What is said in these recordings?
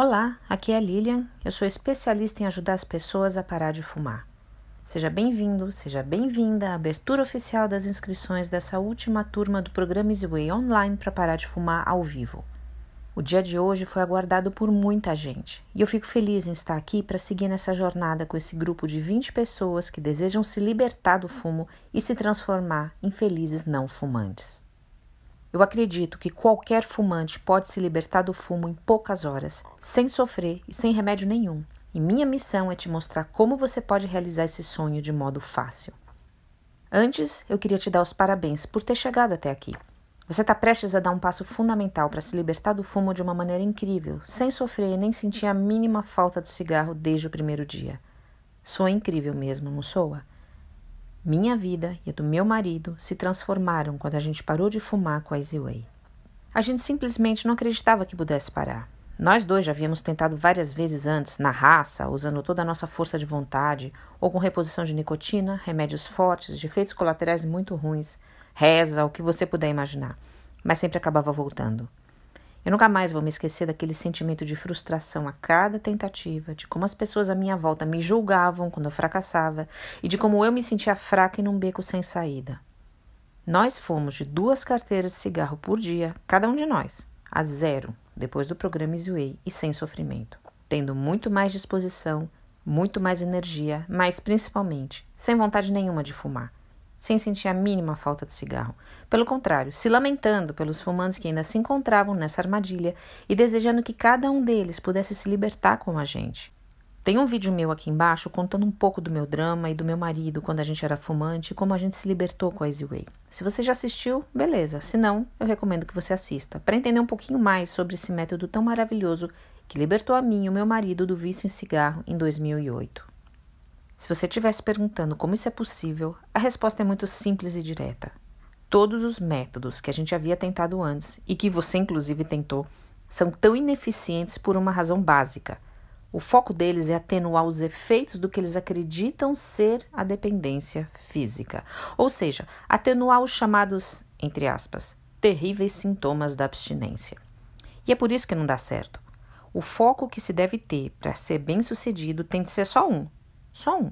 Olá, aqui é a Lilian. Eu sou especialista em ajudar as pessoas a parar de fumar. Seja bem-vindo, seja bem-vinda à abertura oficial das inscrições dessa última turma do programa Easy Way Online para parar de fumar ao vivo. O dia de hoje foi aguardado por muita gente e eu fico feliz em estar aqui para seguir nessa jornada com esse grupo de 20 pessoas que desejam se libertar do fumo e se transformar em felizes não fumantes. Eu acredito que qualquer fumante pode se libertar do fumo em poucas horas, sem sofrer e sem remédio nenhum. E minha missão é te mostrar como você pode realizar esse sonho de modo fácil. Antes, eu queria te dar os parabéns por ter chegado até aqui. Você está prestes a dar um passo fundamental para se libertar do fumo de uma maneira incrível, sem sofrer nem sentir a mínima falta do cigarro desde o primeiro dia. Soa incrível mesmo, não soa? Minha vida e a do meu marido se transformaram quando a gente parou de fumar com a Easy Way. A gente simplesmente não acreditava que pudesse parar. Nós dois já havíamos tentado várias vezes antes, na raça, usando toda a nossa força de vontade, ou com reposição de nicotina, remédios fortes, efeitos colaterais muito ruins, reza, o que você puder imaginar, mas sempre acabava voltando. Eu nunca mais vou me esquecer daquele sentimento de frustração a cada tentativa, de como as pessoas à minha volta me julgavam quando eu fracassava e de como eu me sentia fraca e num beco sem saída. Nós fomos de duas carteiras de cigarro por dia, cada um de nós, a zero, depois do programa Isway e sem sofrimento, tendo muito mais disposição, muito mais energia, mas principalmente sem vontade nenhuma de fumar sem sentir a mínima falta de cigarro. Pelo contrário, se lamentando pelos fumantes que ainda se encontravam nessa armadilha e desejando que cada um deles pudesse se libertar com a gente. Tem um vídeo meu aqui embaixo contando um pouco do meu drama e do meu marido quando a gente era fumante e como a gente se libertou com a Easy Way. Se você já assistiu, beleza. Se não, eu recomendo que você assista para entender um pouquinho mais sobre esse método tão maravilhoso que libertou a mim e o meu marido do vício em cigarro em 2008. Se você estivesse perguntando como isso é possível, a resposta é muito simples e direta. Todos os métodos que a gente havia tentado antes e que você, inclusive, tentou, são tão ineficientes por uma razão básica. O foco deles é atenuar os efeitos do que eles acreditam ser a dependência física, ou seja, atenuar os chamados, entre aspas, terríveis sintomas da abstinência. E é por isso que não dá certo. O foco que se deve ter para ser bem sucedido tem de ser só um, só um.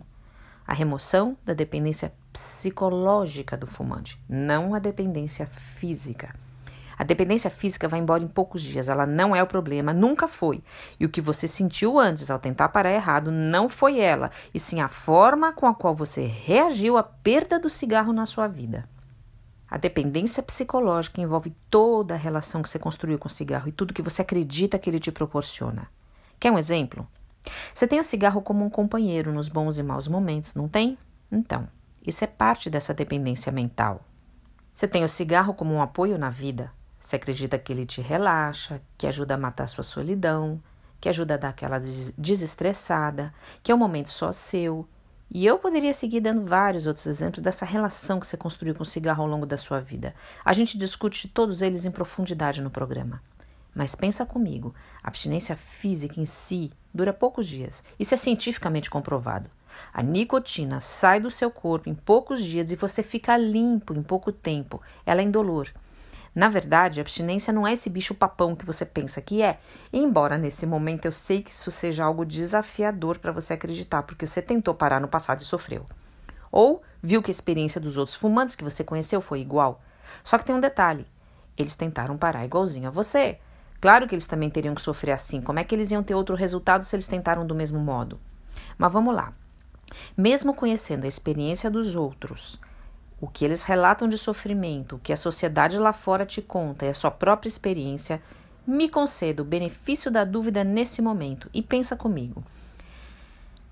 A remoção da dependência psicológica do fumante, não a dependência física. A dependência física vai embora em poucos dias, ela não é o problema, nunca foi. E o que você sentiu antes ao tentar parar errado não foi ela, e sim a forma com a qual você reagiu à perda do cigarro na sua vida. A dependência psicológica envolve toda a relação que você construiu com o cigarro e tudo que você acredita que ele te proporciona. Quer um exemplo? Você tem o cigarro como um companheiro nos bons e maus momentos, não tem? Então, isso é parte dessa dependência mental. Você tem o cigarro como um apoio na vida. Você acredita que ele te relaxa, que ajuda a matar sua solidão, que ajuda a dar aquela desestressada, que é um momento só seu. E eu poderia seguir dando vários outros exemplos dessa relação que você construiu com o cigarro ao longo da sua vida. A gente discute todos eles em profundidade no programa. Mas pensa comigo, a abstinência física em si dura poucos dias. Isso é cientificamente comprovado. A nicotina sai do seu corpo em poucos dias e você fica limpo em pouco tempo. Ela é indolor. Na verdade, a abstinência não é esse bicho papão que você pensa que é. Embora nesse momento eu sei que isso seja algo desafiador para você acreditar, porque você tentou parar no passado e sofreu. Ou viu que a experiência dos outros fumantes que você conheceu foi igual. Só que tem um detalhe: eles tentaram parar igualzinho a você. Claro que eles também teriam que sofrer assim. Como é que eles iam ter outro resultado se eles tentaram do mesmo modo? Mas vamos lá. Mesmo conhecendo a experiência dos outros, o que eles relatam de sofrimento, o que a sociedade lá fora te conta e a sua própria experiência, me conceda o benefício da dúvida nesse momento e pensa comigo.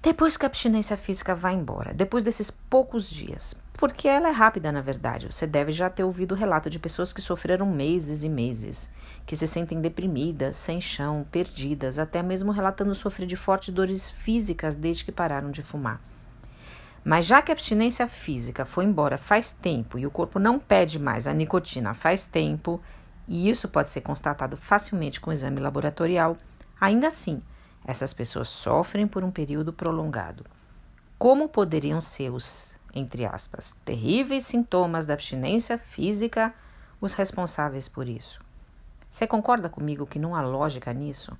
Depois que a abstinência física vai embora, depois desses poucos dias, porque ela é rápida, na verdade. Você deve já ter ouvido o relato de pessoas que sofreram meses e meses, que se sentem deprimidas, sem chão, perdidas, até mesmo relatando sofrer de fortes dores físicas desde que pararam de fumar. Mas já que a abstinência física foi embora faz tempo e o corpo não pede mais a nicotina faz tempo, e isso pode ser constatado facilmente com exame laboratorial, ainda assim, essas pessoas sofrem por um período prolongado. Como poderiam ser os entre aspas, terríveis sintomas da abstinência física os responsáveis por isso. Você concorda comigo que não há lógica nisso?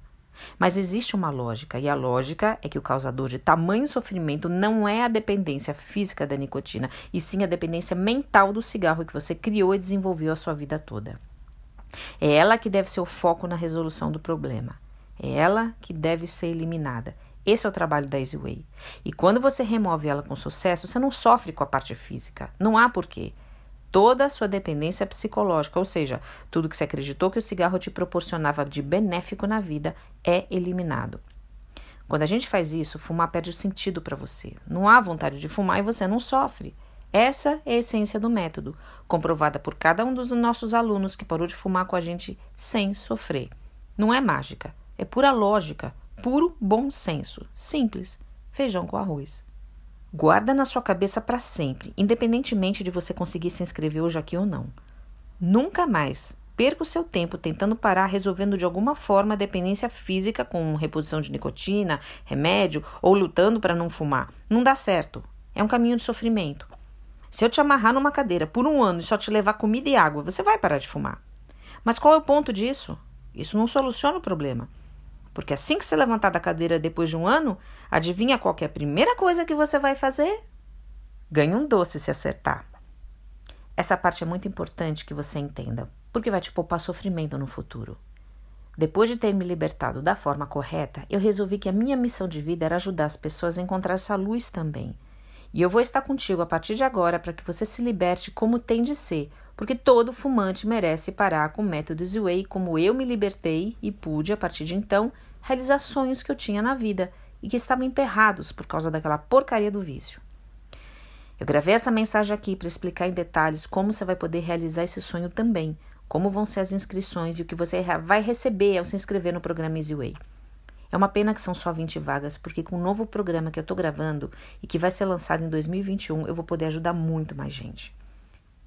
Mas existe uma lógica, e a lógica é que o causador de tamanho sofrimento não é a dependência física da nicotina, e sim a dependência mental do cigarro que você criou e desenvolveu a sua vida toda. É ela que deve ser o foco na resolução do problema. É ela que deve ser eliminada. Esse é o trabalho da Easy Way. E quando você remove ela com sucesso, você não sofre com a parte física. Não há porquê. Toda a sua dependência psicológica, ou seja, tudo que você acreditou que o cigarro te proporcionava de benéfico na vida, é eliminado. Quando a gente faz isso, fumar perde o sentido para você. Não há vontade de fumar e você não sofre. Essa é a essência do método, comprovada por cada um dos nossos alunos que parou de fumar com a gente sem sofrer. Não é mágica, é pura lógica puro bom senso. Simples. Feijão com arroz. Guarda na sua cabeça para sempre, independentemente de você conseguir se inscrever hoje aqui ou não. Nunca mais perca o seu tempo tentando parar resolvendo de alguma forma a dependência física com reposição de nicotina, remédio ou lutando para não fumar. Não dá certo. É um caminho de sofrimento. Se eu te amarrar numa cadeira por um ano e só te levar comida e água, você vai parar de fumar. Mas qual é o ponto disso? Isso não soluciona o problema. Porque assim que você levantar da cadeira depois de um ano, adivinha qual é a primeira coisa que você vai fazer? Ganha um doce se acertar. Essa parte é muito importante que você entenda, porque vai te poupar sofrimento no futuro. Depois de ter me libertado da forma correta, eu resolvi que a minha missão de vida era ajudar as pessoas a encontrar essa luz também. E eu vou estar contigo a partir de agora para que você se liberte como tem de ser, porque todo fumante merece parar com métodos Way como eu me libertei e pude, a partir de então, realizar sonhos que eu tinha na vida e que estavam emperrados por causa daquela porcaria do vício. Eu gravei essa mensagem aqui para explicar em detalhes como você vai poder realizar esse sonho também, como vão ser as inscrições e o que você vai receber ao se inscrever no programa Easy Way. É uma pena que são só 20 vagas, porque com o novo programa que eu estou gravando e que vai ser lançado em 2021, eu vou poder ajudar muito mais gente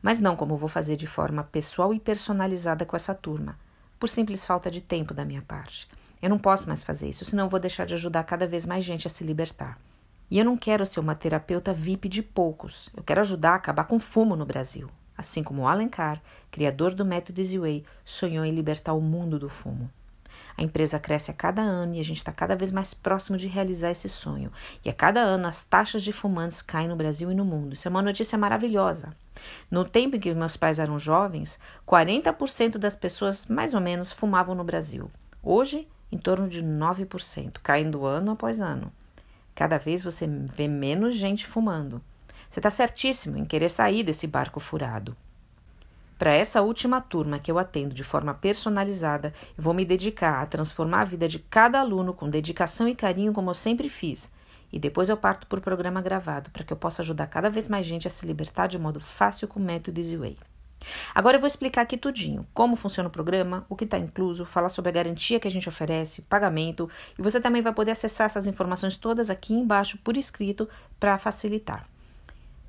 mas não como vou fazer de forma pessoal e personalizada com essa turma, por simples falta de tempo da minha parte. Eu não posso mais fazer isso, senão vou deixar de ajudar cada vez mais gente a se libertar. E eu não quero ser uma terapeuta VIP de poucos. Eu quero ajudar a acabar com fumo no Brasil. Assim como Alencar, criador do método Easy Way, sonhou em libertar o mundo do fumo. A empresa cresce a cada ano e a gente está cada vez mais próximo de realizar esse sonho. E a cada ano as taxas de fumantes caem no Brasil e no mundo. Isso é uma notícia maravilhosa. No tempo em que meus pais eram jovens, 40% das pessoas, mais ou menos, fumavam no Brasil. Hoje, em torno de 9%, caindo ano após ano. Cada vez você vê menos gente fumando. Você está certíssimo em querer sair desse barco furado. Para essa última turma que eu atendo de forma personalizada, eu vou me dedicar a transformar a vida de cada aluno com dedicação e carinho, como eu sempre fiz. E depois eu parto por programa gravado, para que eu possa ajudar cada vez mais gente a se libertar de modo fácil com o método Way. Agora eu vou explicar aqui tudinho, como funciona o programa, o que está incluso, falar sobre a garantia que a gente oferece, pagamento, e você também vai poder acessar essas informações todas aqui embaixo por escrito para facilitar.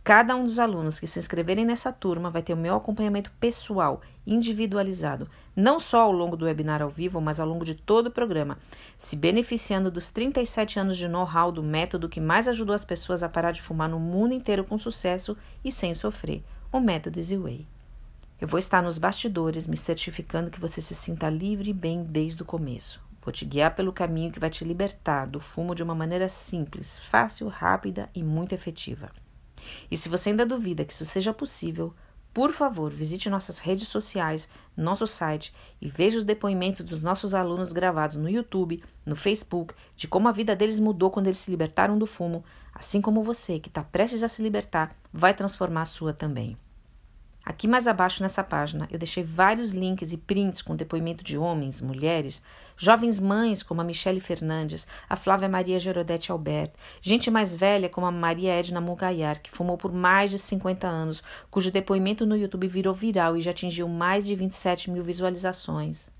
Cada um dos alunos que se inscreverem nessa turma vai ter o meu acompanhamento pessoal, individualizado, não só ao longo do webinar ao vivo, mas ao longo de todo o programa, se beneficiando dos 37 anos de know-how do método que mais ajudou as pessoas a parar de fumar no mundo inteiro com sucesso e sem sofrer, o método Easy Way. Eu vou estar nos bastidores me certificando que você se sinta livre e bem desde o começo. Vou te guiar pelo caminho que vai te libertar do fumo de uma maneira simples, fácil, rápida e muito efetiva. E se você ainda duvida que isso seja possível, por favor, visite nossas redes sociais, nosso site e veja os depoimentos dos nossos alunos gravados no YouTube, no Facebook, de como a vida deles mudou quando eles se libertaram do fumo, assim como você, que está prestes a se libertar, vai transformar a sua também. Aqui mais abaixo nessa página, eu deixei vários links e prints com depoimento de homens, mulheres, jovens mães como a Michele Fernandes, a Flávia Maria Gerodete Albert, gente mais velha como a Maria Edna Mugayar, que fumou por mais de 50 anos, cujo depoimento no YouTube virou viral e já atingiu mais de 27 mil visualizações.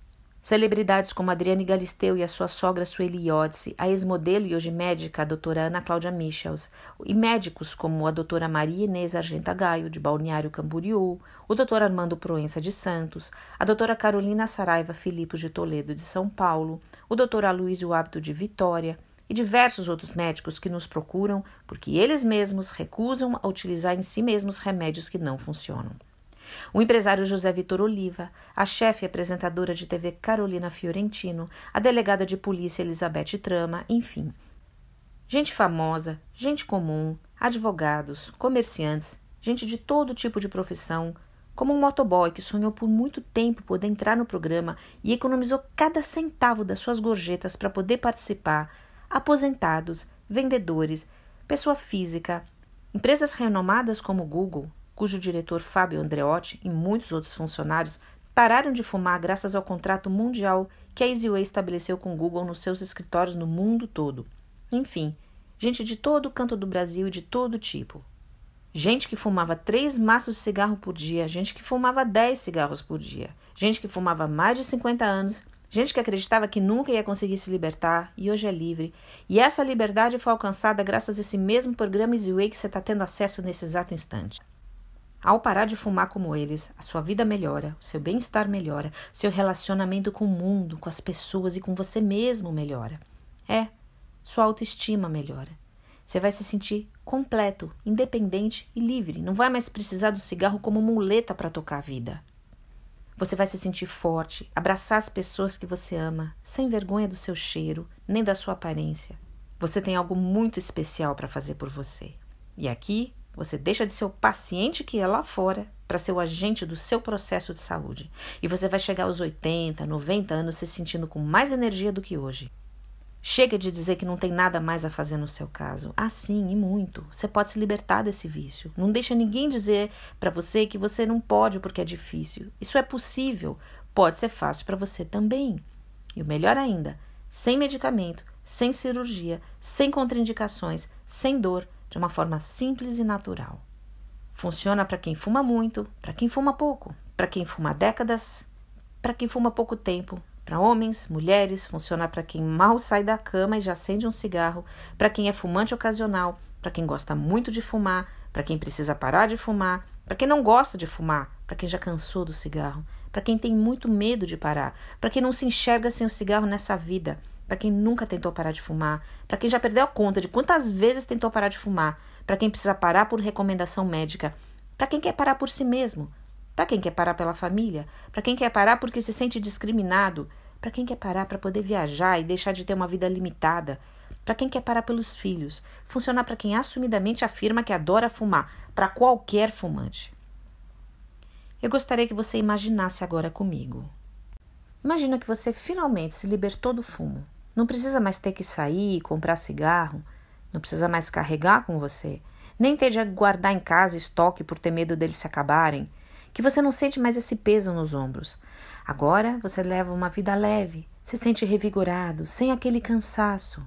Celebridades como Adriane Galisteu e a sua sogra Sueli Iodice, a ex-modelo e hoje médica, a doutora Ana Cláudia Michels, e médicos como a doutora Maria Inês Argenta Gaio, de Balneário Camboriú, o doutor Armando Proença de Santos, a doutora Carolina Saraiva Filipos de Toledo, de São Paulo, o doutor Aloysio Hábito de Vitória, e diversos outros médicos que nos procuram porque eles mesmos recusam a utilizar em si mesmos remédios que não funcionam. O empresário José Vitor Oliva, a chefe apresentadora de TV Carolina Fiorentino, a delegada de polícia Elizabeth Trama, enfim. Gente famosa, gente comum, advogados, comerciantes, gente de todo tipo de profissão, como um motoboy que sonhou por muito tempo poder entrar no programa e economizou cada centavo das suas gorjetas para poder participar, aposentados, vendedores, pessoa física, empresas renomadas como Google, cujo diretor Fábio Andreotti e muitos outros funcionários pararam de fumar graças ao contrato mundial que a EasyWay estabeleceu com Google nos seus escritórios no mundo todo. Enfim, gente de todo canto do Brasil e de todo tipo. Gente que fumava três maços de cigarro por dia, gente que fumava dez cigarros por dia, gente que fumava mais de 50 anos, gente que acreditava que nunca ia conseguir se libertar e hoje é livre. E essa liberdade foi alcançada graças a esse mesmo programa EasyWay que você está tendo acesso nesse exato instante. Ao parar de fumar como eles, a sua vida melhora, o seu bem-estar melhora, seu relacionamento com o mundo, com as pessoas e com você mesmo melhora. É, sua autoestima melhora. Você vai se sentir completo, independente e livre. Não vai mais precisar do cigarro como muleta para tocar a vida. Você vai se sentir forte, abraçar as pessoas que você ama, sem vergonha do seu cheiro, nem da sua aparência. Você tem algo muito especial para fazer por você. E aqui você deixa de ser o paciente que é lá fora para ser o agente do seu processo de saúde. E você vai chegar aos 80, 90 anos se sentindo com mais energia do que hoje. Chega de dizer que não tem nada mais a fazer no seu caso. Ah, sim, e muito. Você pode se libertar desse vício. Não deixa ninguém dizer para você que você não pode porque é difícil. Isso é possível. Pode ser fácil para você também. E o melhor ainda, sem medicamento, sem cirurgia, sem contraindicações, sem dor, de uma forma simples e natural. Funciona para quem fuma muito, para quem fuma pouco, para quem fuma décadas, para quem fuma pouco tempo, para homens, mulheres, funciona para quem mal sai da cama e já acende um cigarro, para quem é fumante ocasional, para quem gosta muito de fumar, para quem precisa parar de fumar, para quem não gosta de fumar, para quem já cansou do cigarro, para quem tem muito medo de parar, para quem não se enxerga sem o cigarro nessa vida, para quem nunca tentou parar de fumar, para quem já perdeu a conta de quantas vezes tentou parar de fumar, para quem precisa parar por recomendação médica, para quem quer parar por si mesmo, para quem quer parar pela família, para quem quer parar porque se sente discriminado, para quem quer parar para poder viajar e deixar de ter uma vida limitada, para quem quer parar pelos filhos, funcionar para quem assumidamente afirma que adora fumar, para qualquer fumante. Eu gostaria que você imaginasse agora comigo. Imagina que você finalmente se libertou do fumo não precisa mais ter que sair e comprar cigarro, não precisa mais carregar com você, nem ter de guardar em casa estoque por ter medo deles se acabarem, que você não sente mais esse peso nos ombros. Agora você leva uma vida leve, se sente revigorado, sem aquele cansaço.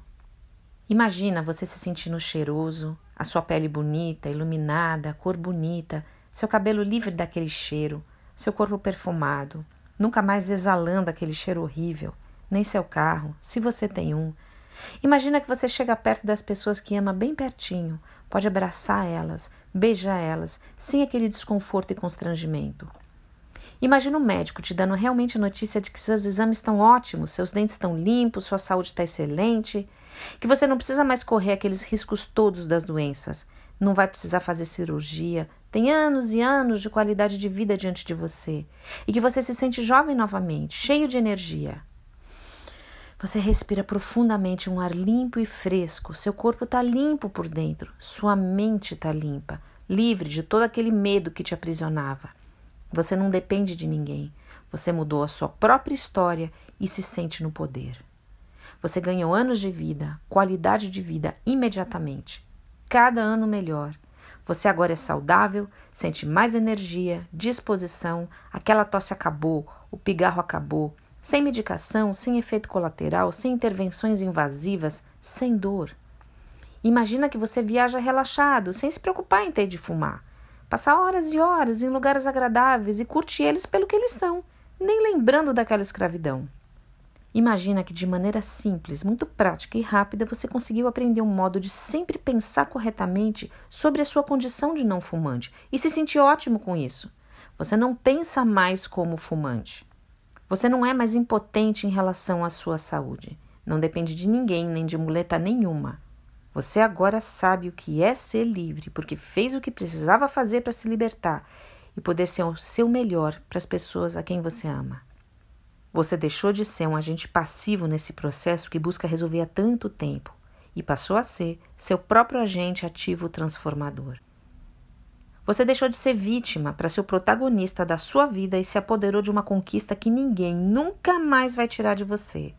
Imagina você se sentindo cheiroso, a sua pele bonita, iluminada, cor bonita, seu cabelo livre daquele cheiro, seu corpo perfumado, nunca mais exalando aquele cheiro horrível nem seu carro, se você tem um. Imagina que você chega perto das pessoas que ama bem pertinho, pode abraçar elas, beijar elas, sem aquele desconforto e constrangimento. Imagina o um médico te dando realmente a notícia de que seus exames estão ótimos, seus dentes estão limpos, sua saúde está excelente, que você não precisa mais correr aqueles riscos todos das doenças, não vai precisar fazer cirurgia, tem anos e anos de qualidade de vida diante de você e que você se sente jovem novamente, cheio de energia. Você respira profundamente um ar limpo e fresco. Seu corpo está limpo por dentro. Sua mente está limpa, livre de todo aquele medo que te aprisionava. Você não depende de ninguém. Você mudou a sua própria história e se sente no poder. Você ganhou anos de vida, qualidade de vida imediatamente. Cada ano melhor. Você agora é saudável, sente mais energia, disposição, aquela tosse acabou, o pigarro acabou, sem medicação, sem efeito colateral, sem intervenções invasivas, sem dor. Imagina que você viaja relaxado, sem se preocupar em ter de fumar. Passar horas e horas em lugares agradáveis e curte eles pelo que eles são, nem lembrando daquela escravidão. Imagina que de maneira simples, muito prática e rápida você conseguiu aprender um modo de sempre pensar corretamente sobre a sua condição de não fumante e se sentir ótimo com isso. Você não pensa mais como fumante. Você não é mais impotente em relação à sua saúde. Não depende de ninguém, nem de muleta nenhuma. Você agora sabe o que é ser livre, porque fez o que precisava fazer para se libertar e poder ser o seu melhor para as pessoas a quem você ama. Você deixou de ser um agente passivo nesse processo que busca resolver há tanto tempo e passou a ser seu próprio agente ativo transformador. Você deixou de ser vítima para ser o protagonista da sua vida e se apoderou de uma conquista que ninguém nunca mais vai tirar de você: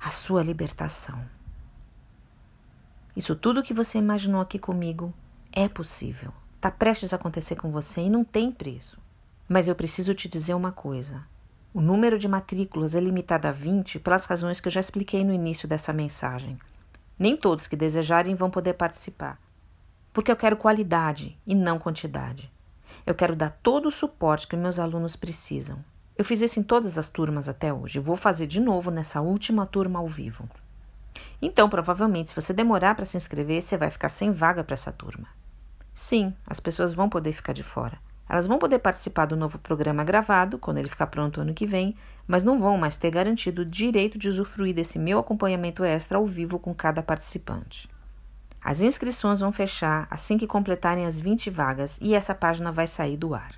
a sua libertação. Isso tudo que você imaginou aqui comigo é possível. Está prestes a acontecer com você e não tem preço. Mas eu preciso te dizer uma coisa. O número de matrículas é limitado a 20 pelas razões que eu já expliquei no início dessa mensagem. Nem todos que desejarem vão poder participar porque eu quero qualidade e não quantidade. Eu quero dar todo o suporte que meus alunos precisam. Eu fiz isso em todas as turmas até hoje, vou fazer de novo nessa última turma ao vivo. Então, provavelmente, se você demorar para se inscrever, você vai ficar sem vaga para essa turma. Sim, as pessoas vão poder ficar de fora. Elas vão poder participar do novo programa gravado, quando ele ficar pronto ano que vem, mas não vão mais ter garantido o direito de usufruir desse meu acompanhamento extra ao vivo com cada participante. As inscrições vão fechar assim que completarem as 20 vagas e essa página vai sair do ar.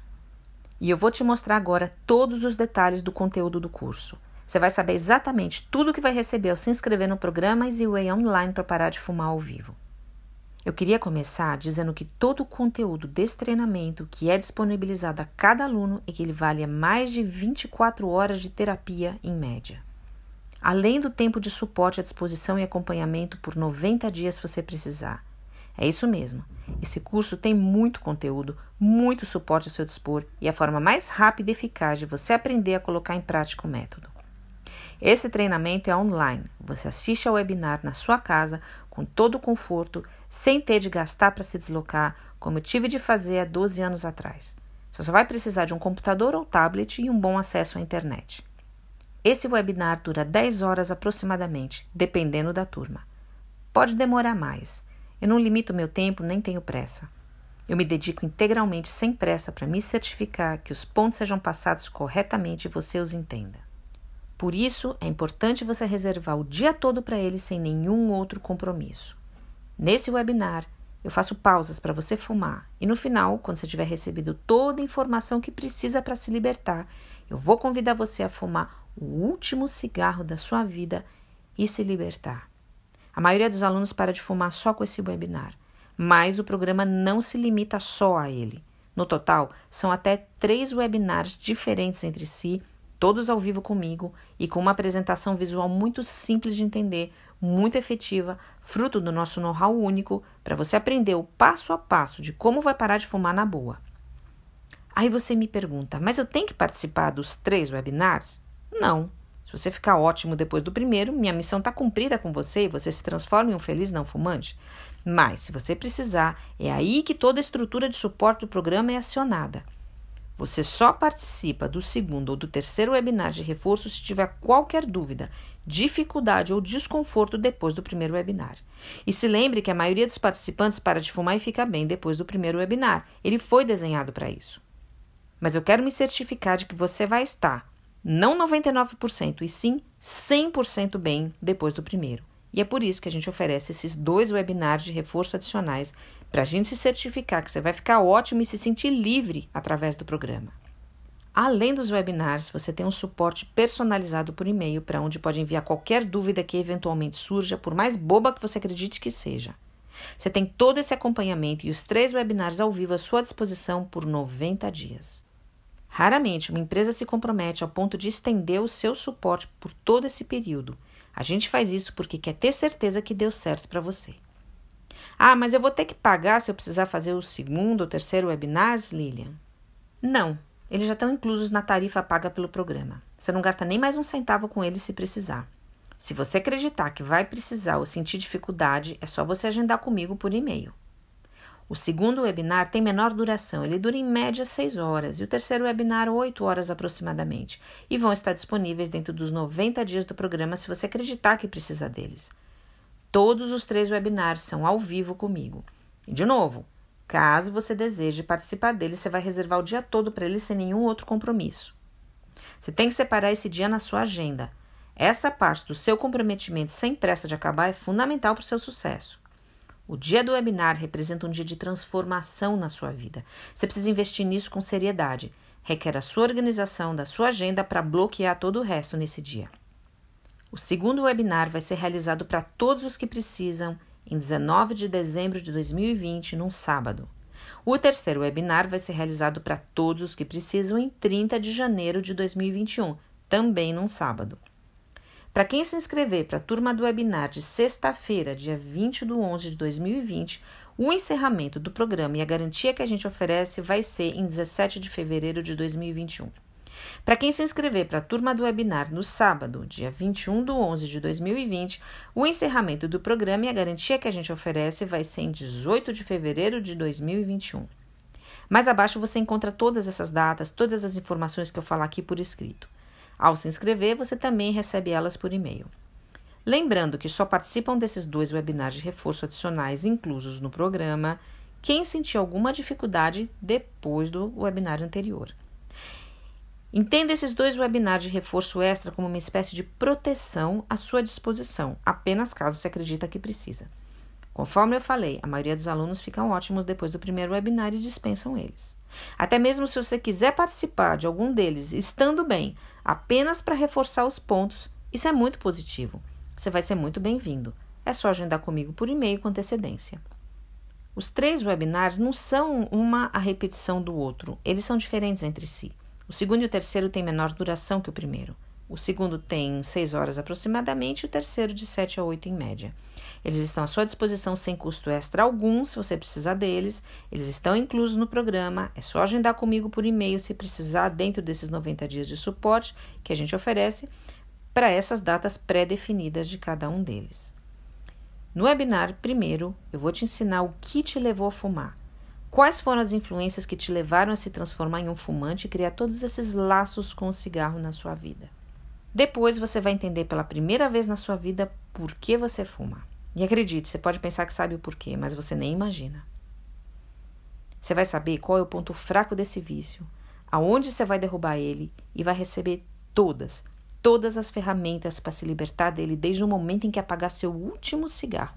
E eu vou te mostrar agora todos os detalhes do conteúdo do curso. Você vai saber exatamente tudo o que vai receber ao se inscrever no programa Easyway Way Online para parar de fumar ao vivo. Eu queria começar dizendo que todo o conteúdo desse treinamento que é disponibilizado a cada aluno equivale a mais de 24 horas de terapia em média além do tempo de suporte à disposição e acompanhamento por 90 dias se você precisar. É isso mesmo. Esse curso tem muito conteúdo, muito suporte ao seu dispor e a forma mais rápida e eficaz de você aprender a colocar em prática o método. Esse treinamento é online. Você assiste ao webinar na sua casa com todo o conforto, sem ter de gastar para se deslocar, como eu tive de fazer há 12 anos atrás. Você só vai precisar de um computador ou tablet e um bom acesso à internet. Esse webinar dura 10 horas aproximadamente, dependendo da turma. Pode demorar mais. Eu não limito meu tempo nem tenho pressa. Eu me dedico integralmente sem pressa para me certificar que os pontos sejam passados corretamente e você os entenda. Por isso, é importante você reservar o dia todo para ele sem nenhum outro compromisso. Nesse webinar, eu faço pausas para você fumar e no final, quando você tiver recebido toda a informação que precisa para se libertar, eu vou convidar você a fumar o último cigarro da sua vida e se libertar. A maioria dos alunos para de fumar só com esse webinar, mas o programa não se limita só a ele. No total, são até três webinars diferentes entre si, todos ao vivo comigo e com uma apresentação visual muito simples de entender, muito efetiva, fruto do nosso know-how único, para você aprender o passo a passo de como vai parar de fumar na boa. Aí você me pergunta, mas eu tenho que participar dos três webinars? Não. Se você ficar ótimo depois do primeiro, minha missão está cumprida com você e você se transforma em um feliz não fumante. Mas, se você precisar, é aí que toda a estrutura de suporte do programa é acionada. Você só participa do segundo ou do terceiro webinar de reforço se tiver qualquer dúvida, dificuldade ou desconforto depois do primeiro webinar. E se lembre que a maioria dos participantes para de fumar e fica bem depois do primeiro webinar. Ele foi desenhado para isso. Mas eu quero me certificar de que você vai estar não 99%, e sim 100% bem depois do primeiro. E é por isso que a gente oferece esses dois webinars de reforço adicionais para a gente se certificar que você vai ficar ótimo e se sentir livre através do programa. Além dos webinars, você tem um suporte personalizado por e-mail para onde pode enviar qualquer dúvida que eventualmente surja, por mais boba que você acredite que seja. Você tem todo esse acompanhamento e os três webinars ao vivo à sua disposição por 90 dias. Raramente uma empresa se compromete ao ponto de estender o seu suporte por todo esse período. A gente faz isso porque quer ter certeza que deu certo para você. Ah, mas eu vou ter que pagar se eu precisar fazer o segundo ou terceiro webinars, Lilian? Não, eles já estão inclusos na tarifa paga pelo programa. Você não gasta nem mais um centavo com eles se precisar. Se você acreditar que vai precisar ou sentir dificuldade, é só você agendar comigo por e-mail. O segundo webinar tem menor duração, ele dura em média 6 horas, e o terceiro webinar 8 horas aproximadamente, e vão estar disponíveis dentro dos 90 dias do programa se você acreditar que precisa deles. Todos os três webinars são ao vivo comigo. E de novo, caso você deseje participar deles, você vai reservar o dia todo para eles sem nenhum outro compromisso. Você tem que separar esse dia na sua agenda. Essa parte do seu comprometimento sem pressa de acabar é fundamental para o seu sucesso. O dia do webinar representa um dia de transformação na sua vida. Você precisa investir nisso com seriedade. Requer a sua organização da sua agenda para bloquear todo o resto nesse dia. O segundo webinar vai ser realizado para todos os que precisam em 19 de dezembro de 2020, num sábado. O terceiro webinar vai ser realizado para todos os que precisam em 30 de janeiro de 2021, também num sábado. Para quem se inscrever para a turma do webinar de sexta-feira, dia 20 de 11 de 2020, o encerramento do programa e a garantia que a gente oferece vai ser em 17 de fevereiro de 2021. Para quem se inscrever para a turma do webinar no sábado, dia 21 de 11 de 2020, o encerramento do programa e a garantia que a gente oferece vai ser em 18 de fevereiro de 2021. Mais abaixo você encontra todas essas datas, todas as informações que eu falar aqui por escrito. Ao se inscrever, você também recebe elas por e-mail. Lembrando que só participam desses dois webinars de reforço adicionais inclusos no programa quem sentiu alguma dificuldade depois do webinar anterior. Entenda esses dois webinars de reforço extra como uma espécie de proteção à sua disposição, apenas caso se acredita que precisa. Conforme eu falei, a maioria dos alunos ficam ótimos depois do primeiro webinar e dispensam eles. Até mesmo se você quiser participar de algum deles estando bem, apenas para reforçar os pontos, isso é muito positivo. Você vai ser muito bem-vindo. É só agendar comigo por e-mail com antecedência. Os três webinars não são uma a repetição do outro, eles são diferentes entre si. O segundo e o terceiro têm menor duração que o primeiro. O segundo tem 6 horas aproximadamente, o terceiro de 7 a 8 em média. Eles estão à sua disposição sem custo extra algum, se você precisar deles. Eles estão inclusos no programa. É só agendar comigo por e-mail se precisar dentro desses 90 dias de suporte que a gente oferece para essas datas pré-definidas de cada um deles. No webinar, primeiro, eu vou te ensinar o que te levou a fumar. Quais foram as influências que te levaram a se transformar em um fumante e criar todos esses laços com o cigarro na sua vida? Depois você vai entender pela primeira vez na sua vida por que você fuma. E acredite, você pode pensar que sabe o porquê, mas você nem imagina. Você vai saber qual é o ponto fraco desse vício, aonde você vai derrubar ele e vai receber todas, todas as ferramentas para se libertar dele desde o momento em que apagar seu último cigarro.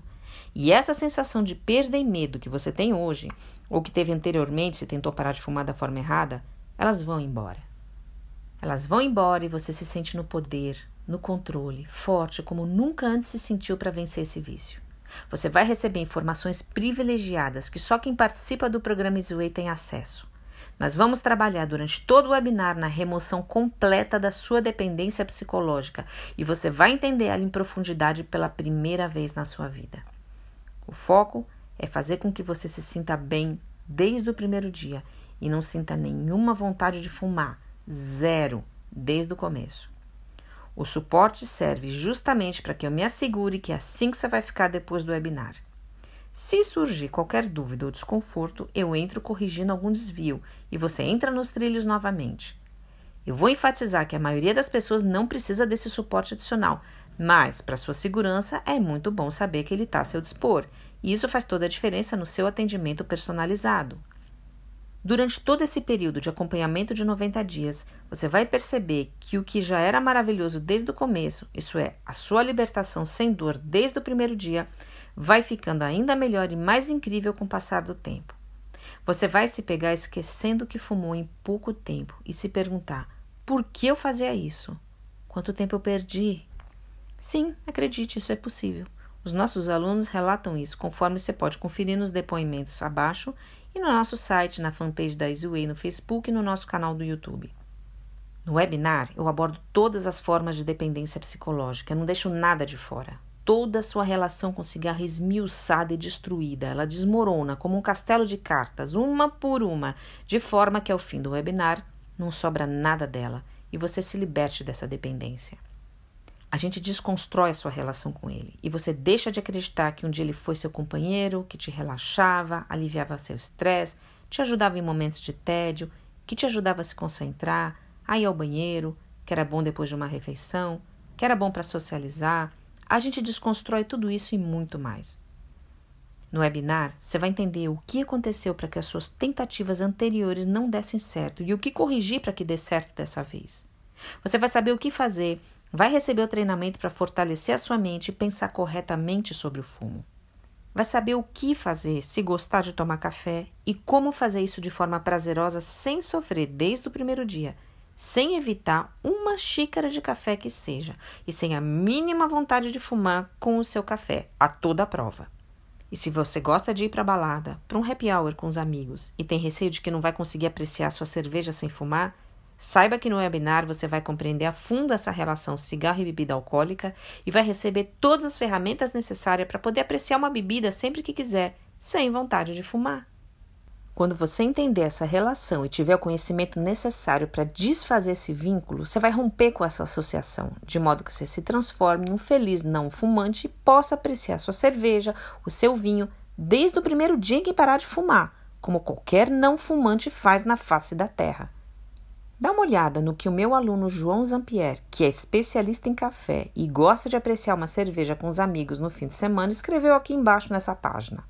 E essa sensação de perda e medo que você tem hoje, ou que teve anteriormente se tentou parar de fumar da forma errada, elas vão embora. Elas vão embora e você se sente no poder, no controle, forte como nunca antes se sentiu para vencer esse vício. Você vai receber informações privilegiadas que só quem participa do programa Isway tem acesso. Nós vamos trabalhar durante todo o webinar na remoção completa da sua dependência psicológica e você vai entender ela em profundidade pela primeira vez na sua vida. O foco é fazer com que você se sinta bem desde o primeiro dia e não sinta nenhuma vontade de fumar Zero, desde o começo. O suporte serve justamente para que eu me assegure que é assim que você vai ficar depois do webinar. Se surgir qualquer dúvida ou desconforto, eu entro corrigindo algum desvio e você entra nos trilhos novamente. Eu vou enfatizar que a maioria das pessoas não precisa desse suporte adicional, mas para sua segurança é muito bom saber que ele está a seu dispor, e isso faz toda a diferença no seu atendimento personalizado. Durante todo esse período de acompanhamento de 90 dias, você vai perceber que o que já era maravilhoso desde o começo, isso é, a sua libertação sem dor desde o primeiro dia, vai ficando ainda melhor e mais incrível com o passar do tempo. Você vai se pegar esquecendo que fumou em pouco tempo e se perguntar: por que eu fazia isso? Quanto tempo eu perdi? Sim, acredite, isso é possível. Os nossos alunos relatam isso, conforme você pode conferir nos depoimentos abaixo e no nosso site, na fanpage da Easyway, no Facebook e no nosso canal do YouTube. No webinar, eu abordo todas as formas de dependência psicológica, eu não deixo nada de fora. Toda a sua relação com cigarro é esmiuçada e destruída, ela desmorona como um castelo de cartas, uma por uma, de forma que ao fim do webinar não sobra nada dela e você se liberte dessa dependência a gente desconstrói a sua relação com ele e você deixa de acreditar que um dia ele foi seu companheiro, que te relaxava, aliviava seu estresse, te ajudava em momentos de tédio, que te ajudava a se concentrar, a ir ao banheiro, que era bom depois de uma refeição, que era bom para socializar. A gente desconstrói tudo isso e muito mais. No webinar, você vai entender o que aconteceu para que as suas tentativas anteriores não dessem certo e o que corrigir para que dê certo dessa vez. Você vai saber o que fazer Vai receber o treinamento para fortalecer a sua mente e pensar corretamente sobre o fumo. Vai saber o que fazer se gostar de tomar café e como fazer isso de forma prazerosa sem sofrer desde o primeiro dia, sem evitar uma xícara de café que seja e sem a mínima vontade de fumar com o seu café, a toda prova. E se você gosta de ir para balada, para um happy hour com os amigos e tem receio de que não vai conseguir apreciar sua cerveja sem fumar, Saiba que no webinar você vai compreender a fundo essa relação cigarro e bebida alcoólica e vai receber todas as ferramentas necessárias para poder apreciar uma bebida sempre que quiser, sem vontade de fumar. Quando você entender essa relação e tiver o conhecimento necessário para desfazer esse vínculo, você vai romper com essa associação, de modo que você se transforme em um feliz não fumante e possa apreciar sua cerveja, o seu vinho, desde o primeiro dia em que parar de fumar, como qualquer não fumante faz na face da terra. Dá uma olhada no que o meu aluno João Zampier, que é especialista em café e gosta de apreciar uma cerveja com os amigos no fim de semana, escreveu aqui embaixo nessa página.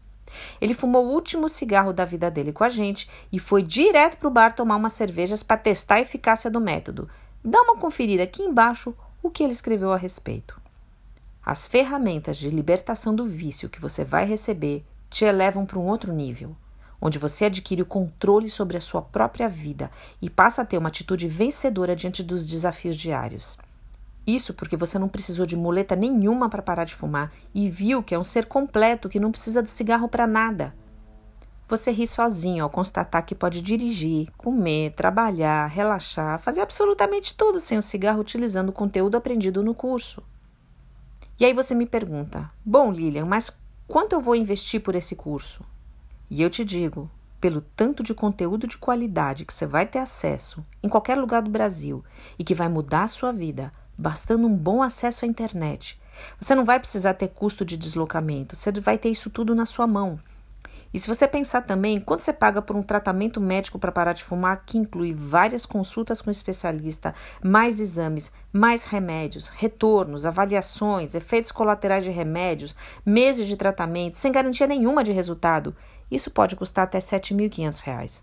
Ele fumou o último cigarro da vida dele com a gente e foi direto para o bar tomar umas cervejas para testar a eficácia do método. Dá uma conferida aqui embaixo o que ele escreveu a respeito. As ferramentas de libertação do vício que você vai receber te elevam para um outro nível onde você adquire o controle sobre a sua própria vida e passa a ter uma atitude vencedora diante dos desafios diários. Isso porque você não precisou de muleta nenhuma para parar de fumar e viu que é um ser completo que não precisa do cigarro para nada. Você ri sozinho ao constatar que pode dirigir, comer, trabalhar, relaxar, fazer absolutamente tudo sem o cigarro utilizando o conteúdo aprendido no curso. E aí você me pergunta: Bom, Lilian, mas quanto eu vou investir por esse curso? E eu te digo, pelo tanto de conteúdo de qualidade que você vai ter acesso em qualquer lugar do Brasil e que vai mudar a sua vida, bastando um bom acesso à internet. Você não vai precisar ter custo de deslocamento, você vai ter isso tudo na sua mão. E se você pensar também, quando você paga por um tratamento médico para parar de fumar, que inclui várias consultas com especialista, mais exames, mais remédios, retornos, avaliações, efeitos colaterais de remédios, meses de tratamento, sem garantia nenhuma de resultado, isso pode custar até R$ 7.500.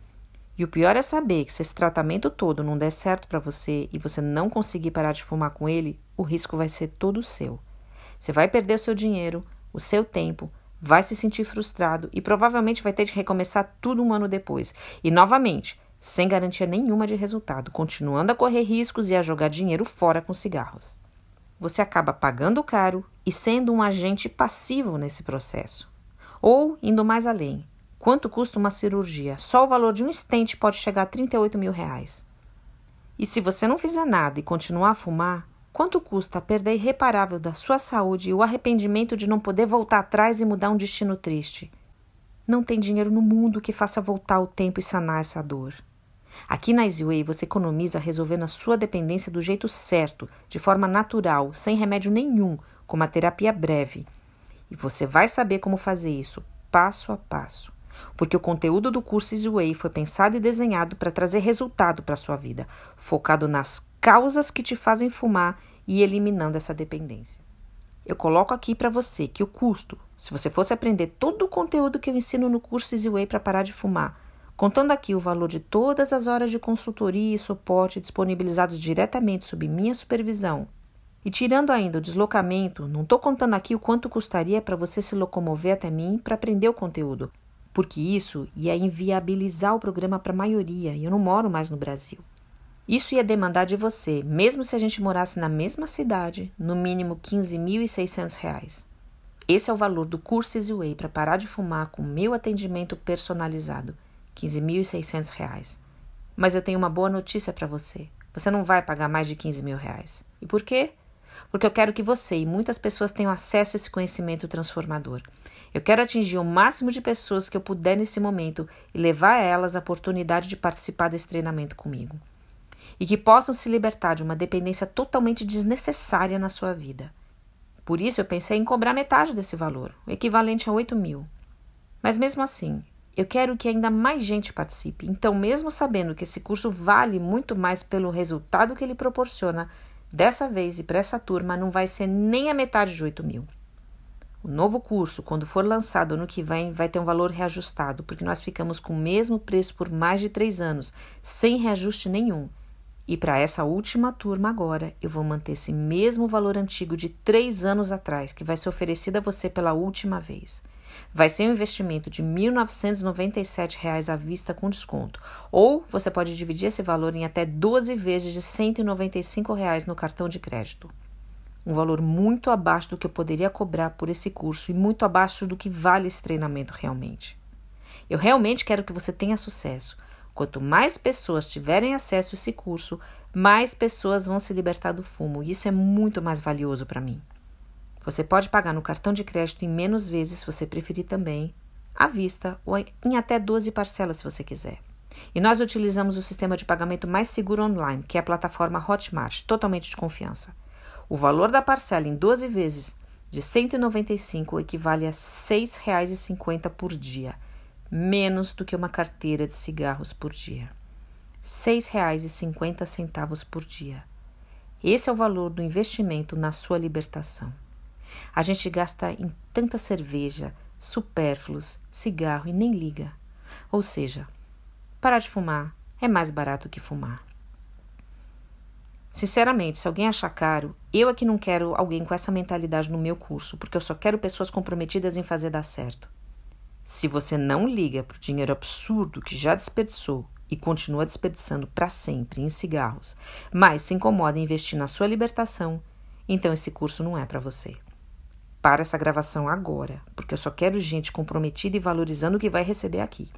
E o pior é saber que se esse tratamento todo não der certo para você e você não conseguir parar de fumar com ele, o risco vai ser todo seu. Você vai perder o seu dinheiro, o seu tempo, vai se sentir frustrado e provavelmente vai ter de recomeçar tudo um ano depois. E novamente, sem garantia nenhuma de resultado, continuando a correr riscos e a jogar dinheiro fora com cigarros. Você acaba pagando caro e sendo um agente passivo nesse processo. Ou indo mais além, Quanto custa uma cirurgia? Só o valor de um estente pode chegar a 38 mil reais. E se você não fizer nada e continuar a fumar, quanto custa a perda irreparável da sua saúde e o arrependimento de não poder voltar atrás e mudar um destino triste? Não tem dinheiro no mundo que faça voltar o tempo e sanar essa dor. Aqui na Easyway você economiza resolvendo a sua dependência do jeito certo, de forma natural, sem remédio nenhum, com uma terapia breve. E você vai saber como fazer isso, passo a passo porque o conteúdo do curso Easy Way foi pensado e desenhado para trazer resultado para a sua vida, focado nas causas que te fazem fumar e eliminando essa dependência. Eu coloco aqui para você que o custo, se você fosse aprender todo o conteúdo que eu ensino no curso Easy Way para parar de fumar, contando aqui o valor de todas as horas de consultoria e suporte disponibilizados diretamente sob minha supervisão, e tirando ainda o deslocamento, não estou contando aqui o quanto custaria para você se locomover até mim para aprender o conteúdo, porque isso ia inviabilizar o programa para a maioria e eu não moro mais no Brasil. Isso ia demandar de você, mesmo se a gente morasse na mesma cidade, no mínimo 15.600 reais. Esse é o valor do curso Way para parar de fumar com meu atendimento personalizado, 15.600 reais. Mas eu tenho uma boa notícia para você. Você não vai pagar mais de 15 mil reais. E por quê? Porque eu quero que você e muitas pessoas tenham acesso a esse conhecimento transformador. Eu quero atingir o máximo de pessoas que eu puder nesse momento e levar a elas a oportunidade de participar desse treinamento comigo. E que possam se libertar de uma dependência totalmente desnecessária na sua vida. Por isso, eu pensei em cobrar metade desse valor, o equivalente a 8 mil. Mas mesmo assim, eu quero que ainda mais gente participe. Então, mesmo sabendo que esse curso vale muito mais pelo resultado que ele proporciona, dessa vez e para essa turma não vai ser nem a metade de 8 mil. O novo curso, quando for lançado ano que vem, vai ter um valor reajustado, porque nós ficamos com o mesmo preço por mais de três anos, sem reajuste nenhum. E para essa última turma agora, eu vou manter esse mesmo valor antigo de três anos atrás, que vai ser oferecido a você pela última vez. Vai ser um investimento de R$ 1.997 à vista com desconto. Ou você pode dividir esse valor em até 12 vezes de R$ 195 reais no cartão de crédito um valor muito abaixo do que eu poderia cobrar por esse curso e muito abaixo do que vale esse treinamento realmente. Eu realmente quero que você tenha sucesso. Quanto mais pessoas tiverem acesso a esse curso, mais pessoas vão se libertar do fumo, e isso é muito mais valioso para mim. Você pode pagar no cartão de crédito em menos vezes, se você preferir também, à vista ou em até 12 parcelas, se você quiser. E nós utilizamos o sistema de pagamento mais seguro online, que é a plataforma Hotmart, totalmente de confiança. O valor da parcela em 12 vezes de 195 equivale a R$ 6,50 por dia, menos do que uma carteira de cigarros por dia. R$ 6,50 por dia. Esse é o valor do investimento na sua libertação. A gente gasta em tanta cerveja, supérfluos, cigarro e nem liga. Ou seja, parar de fumar é mais barato que fumar. Sinceramente, se alguém achar caro, eu é que não quero alguém com essa mentalidade no meu curso, porque eu só quero pessoas comprometidas em fazer dar certo. Se você não liga para o dinheiro absurdo que já desperdiçou e continua desperdiçando para sempre em cigarros, mas se incomoda em investir na sua libertação, então esse curso não é para você. Para essa gravação agora, porque eu só quero gente comprometida e valorizando o que vai receber aqui.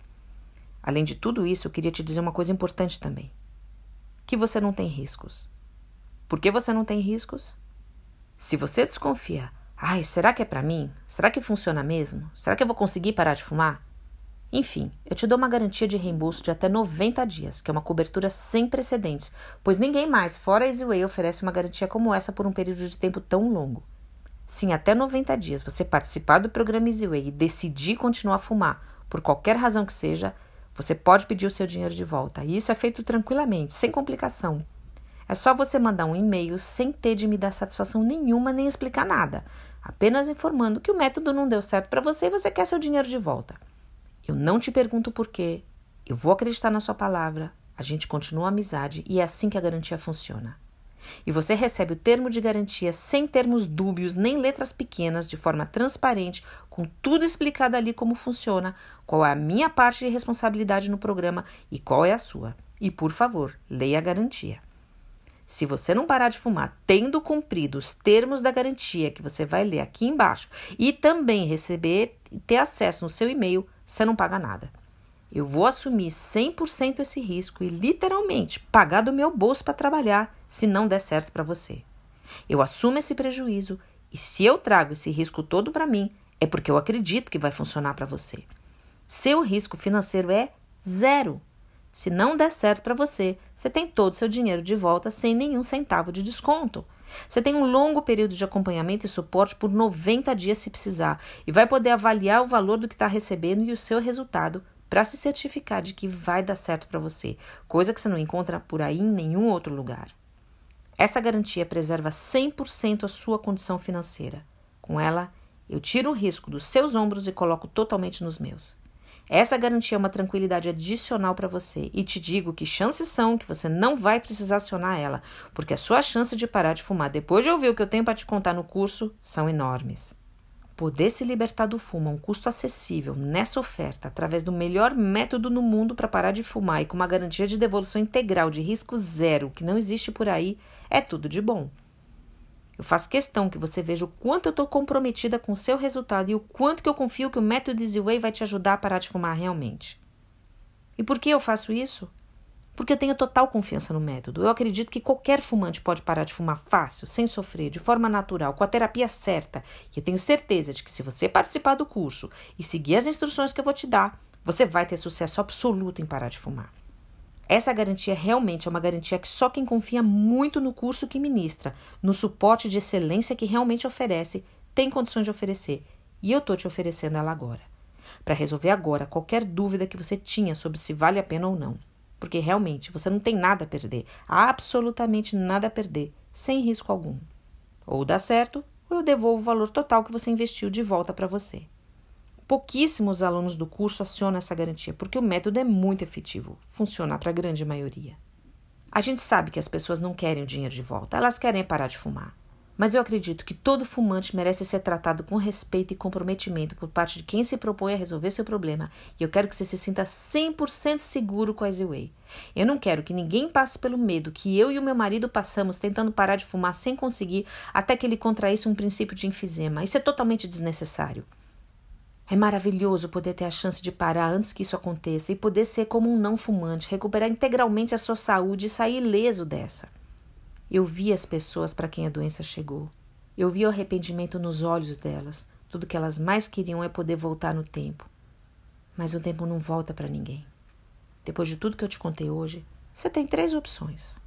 Além de tudo isso, eu queria te dizer uma coisa importante também: que você não tem riscos. Porque você não tem riscos? Se você desconfia, ai, será que é para mim? Será que funciona mesmo? Será que eu vou conseguir parar de fumar? Enfim, eu te dou uma garantia de reembolso de até 90 dias, que é uma cobertura sem precedentes, pois ninguém mais, fora a EasyWay, oferece uma garantia como essa por um período de tempo tão longo. Se em até 90 dias você participar do programa EasyWay e decidir continuar a fumar, por qualquer razão que seja, você pode pedir o seu dinheiro de volta. E isso é feito tranquilamente, sem complicação. É só você mandar um e-mail sem ter de me dar satisfação nenhuma nem explicar nada, apenas informando que o método não deu certo para você e você quer seu dinheiro de volta. Eu não te pergunto por quê, eu vou acreditar na sua palavra, a gente continua a amizade e é assim que a garantia funciona. E você recebe o termo de garantia sem termos dúbios nem letras pequenas, de forma transparente, com tudo explicado ali como funciona, qual é a minha parte de responsabilidade no programa e qual é a sua. E por favor, leia a garantia. Se você não parar de fumar, tendo cumprido os termos da garantia que você vai ler aqui embaixo e também receber e ter acesso no seu e-mail, você não paga nada. Eu vou assumir 100% esse risco e literalmente pagar do meu bolso para trabalhar se não der certo para você. Eu assumo esse prejuízo e se eu trago esse risco todo para mim, é porque eu acredito que vai funcionar para você. Seu risco financeiro é zero. Se não der certo para você, você tem todo o seu dinheiro de volta sem nenhum centavo de desconto. Você tem um longo período de acompanhamento e suporte por 90 dias se precisar e vai poder avaliar o valor do que está recebendo e o seu resultado para se certificar de que vai dar certo para você, coisa que você não encontra por aí em nenhum outro lugar. Essa garantia preserva 100% a sua condição financeira. Com ela, eu tiro o risco dos seus ombros e coloco totalmente nos meus. Essa garantia é uma tranquilidade adicional para você e te digo que chances são que você não vai precisar acionar ela, porque a sua chance de parar de fumar depois de ouvir o que eu tenho para te contar no curso são enormes. Poder se libertar do fumo a um custo acessível nessa oferta, através do melhor método no mundo para parar de fumar e com uma garantia de devolução integral de risco zero, que não existe por aí, é tudo de bom. Eu faço questão que você veja o quanto eu estou comprometida com o seu resultado e o quanto que eu confio que o método Easy Way vai te ajudar a parar de fumar realmente. E por que eu faço isso? Porque eu tenho total confiança no método. Eu acredito que qualquer fumante pode parar de fumar fácil, sem sofrer, de forma natural, com a terapia certa. E eu tenho certeza de que se você participar do curso e seguir as instruções que eu vou te dar, você vai ter sucesso absoluto em parar de fumar. Essa garantia realmente é uma garantia que só quem confia muito no curso que ministra, no suporte de excelência que realmente oferece, tem condições de oferecer. E eu estou te oferecendo ela agora. Para resolver agora qualquer dúvida que você tinha sobre se vale a pena ou não. Porque realmente você não tem nada a perder, absolutamente nada a perder, sem risco algum. Ou dá certo, ou eu devolvo o valor total que você investiu de volta para você. Pouquíssimos alunos do curso acionam essa garantia, porque o método é muito efetivo, funciona para a grande maioria. A gente sabe que as pessoas não querem o dinheiro de volta, elas querem parar de fumar. Mas eu acredito que todo fumante merece ser tratado com respeito e comprometimento por parte de quem se propõe a resolver seu problema, e eu quero que você se sinta 100% seguro com a Easy Way. Eu não quero que ninguém passe pelo medo que eu e o meu marido passamos tentando parar de fumar sem conseguir até que ele contraísse um princípio de enfisema. Isso é totalmente desnecessário. É maravilhoso poder ter a chance de parar antes que isso aconteça e poder ser como um não fumante, recuperar integralmente a sua saúde e sair ileso dessa. Eu vi as pessoas para quem a doença chegou. Eu vi o arrependimento nos olhos delas. Tudo que elas mais queriam é poder voltar no tempo. Mas o tempo não volta para ninguém. Depois de tudo que eu te contei hoje, você tem três opções.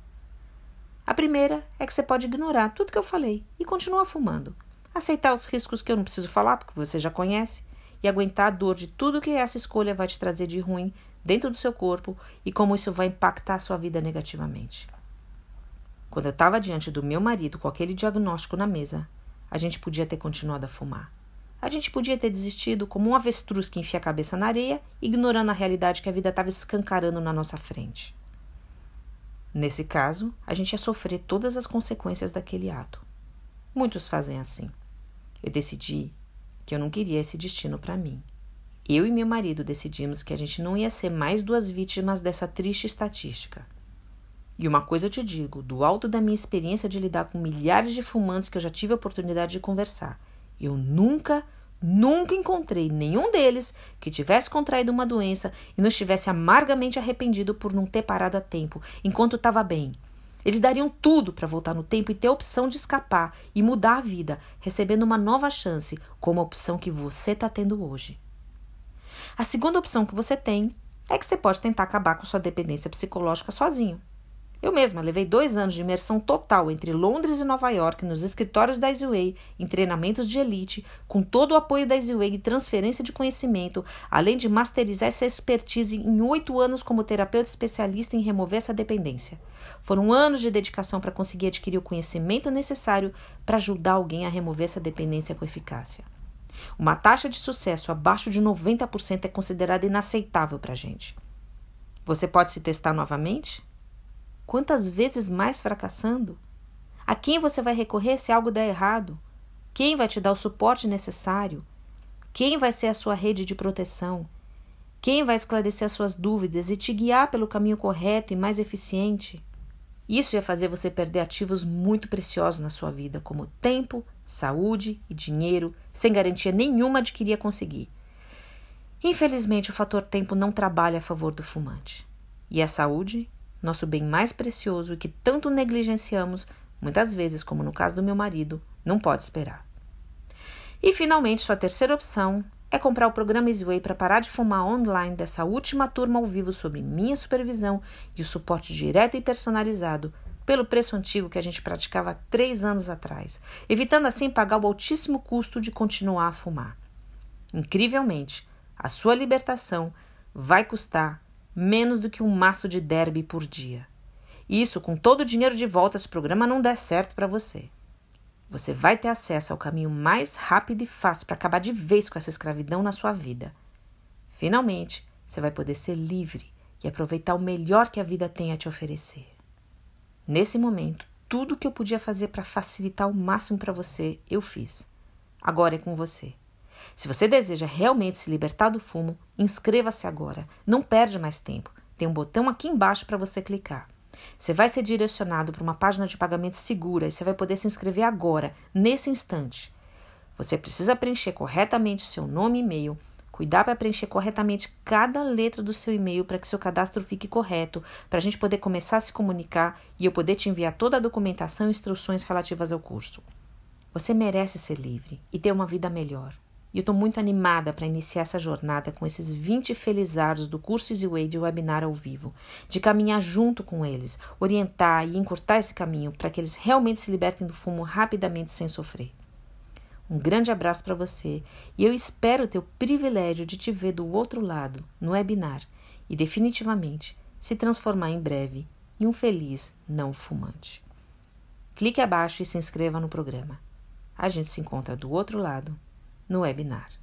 A primeira é que você pode ignorar tudo que eu falei e continuar fumando. Aceitar os riscos que eu não preciso falar, porque você já conhece e aguentar a dor de tudo que essa escolha vai te trazer de ruim dentro do seu corpo e como isso vai impactar a sua vida negativamente. Quando eu estava diante do meu marido com aquele diagnóstico na mesa, a gente podia ter continuado a fumar. A gente podia ter desistido como um avestruz que enfia a cabeça na areia, ignorando a realidade que a vida estava escancarando na nossa frente. Nesse caso, a gente ia sofrer todas as consequências daquele ato. Muitos fazem assim. Eu decidi que eu não queria esse destino para mim. Eu e meu marido decidimos que a gente não ia ser mais duas vítimas dessa triste estatística. E uma coisa eu te digo, do alto da minha experiência de lidar com milhares de fumantes que eu já tive a oportunidade de conversar, eu nunca, nunca encontrei nenhum deles que tivesse contraído uma doença e não estivesse amargamente arrependido por não ter parado a tempo, enquanto estava bem, eles dariam tudo para voltar no tempo e ter a opção de escapar e mudar a vida, recebendo uma nova chance, como a opção que você está tendo hoje. A segunda opção que você tem é que você pode tentar acabar com sua dependência psicológica sozinho. Eu mesma levei dois anos de imersão total entre Londres e Nova York nos escritórios da Easyway, em treinamentos de elite, com todo o apoio da Easyway e transferência de conhecimento, além de masterizar essa expertise em oito anos como terapeuta especialista em remover essa dependência. Foram anos de dedicação para conseguir adquirir o conhecimento necessário para ajudar alguém a remover essa dependência com eficácia. Uma taxa de sucesso abaixo de 90% é considerada inaceitável para a gente. Você pode se testar novamente? Quantas vezes mais fracassando? A quem você vai recorrer se algo der errado? Quem vai te dar o suporte necessário? Quem vai ser a sua rede de proteção? Quem vai esclarecer as suas dúvidas e te guiar pelo caminho correto e mais eficiente? Isso ia fazer você perder ativos muito preciosos na sua vida, como tempo, saúde e dinheiro, sem garantia nenhuma de que iria conseguir. Infelizmente, o fator tempo não trabalha a favor do fumante. E a saúde nosso bem mais precioso que tanto negligenciamos, muitas vezes, como no caso do meu marido, não pode esperar. E finalmente, sua terceira opção é comprar o programa Easyway para parar de fumar online dessa última turma ao vivo sob minha supervisão e o suporte direto e personalizado pelo preço antigo que a gente praticava há três anos atrás, evitando assim pagar o altíssimo custo de continuar a fumar. Incrivelmente, a sua libertação vai custar menos do que um maço de derby por dia. Isso com todo o dinheiro de volta se o programa não der certo para você. Você vai ter acesso ao caminho mais rápido e fácil para acabar de vez com essa escravidão na sua vida. Finalmente, você vai poder ser livre e aproveitar o melhor que a vida tem a te oferecer. Nesse momento, tudo o que eu podia fazer para facilitar o máximo para você, eu fiz. Agora é com você. Se você deseja realmente se libertar do fumo, inscreva-se agora. Não perde mais tempo. Tem um botão aqui embaixo para você clicar. Você vai ser direcionado para uma página de pagamento segura e você vai poder se inscrever agora, nesse instante. Você precisa preencher corretamente seu nome e e-mail, cuidar para preencher corretamente cada letra do seu e-mail para que seu cadastro fique correto, para a gente poder começar a se comunicar e eu poder te enviar toda a documentação e instruções relativas ao curso. Você merece ser livre e ter uma vida melhor. E eu estou muito animada para iniciar essa jornada com esses 20 felizardos do curso Easy Way de webinar ao vivo, de caminhar junto com eles, orientar e encurtar esse caminho para que eles realmente se libertem do fumo rapidamente sem sofrer. Um grande abraço para você e eu espero ter o privilégio de te ver do outro lado, no webinar, e definitivamente se transformar em breve em um feliz não fumante. Clique abaixo e se inscreva no programa. A gente se encontra do outro lado no webinar. É